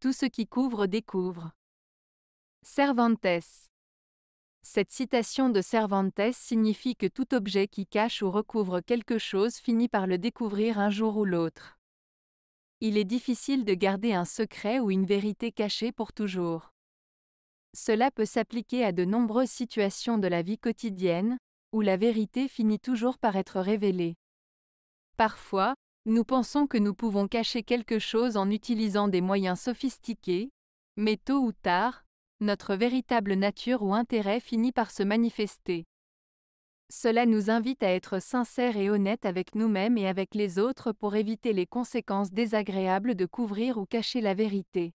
Tout ce qui couvre découvre. Cervantes. Cette citation de Cervantes signifie que tout objet qui cache ou recouvre quelque chose finit par le découvrir un jour ou l'autre. Il est difficile de garder un secret ou une vérité cachée pour toujours. Cela peut s'appliquer à de nombreuses situations de la vie quotidienne, où la vérité finit toujours par être révélée. Parfois, nous pensons que nous pouvons cacher quelque chose en utilisant des moyens sophistiqués, mais tôt ou tard, notre véritable nature ou intérêt finit par se manifester. Cela nous invite à être sincères et honnêtes avec nous-mêmes et avec les autres pour éviter les conséquences désagréables de couvrir ou cacher la vérité.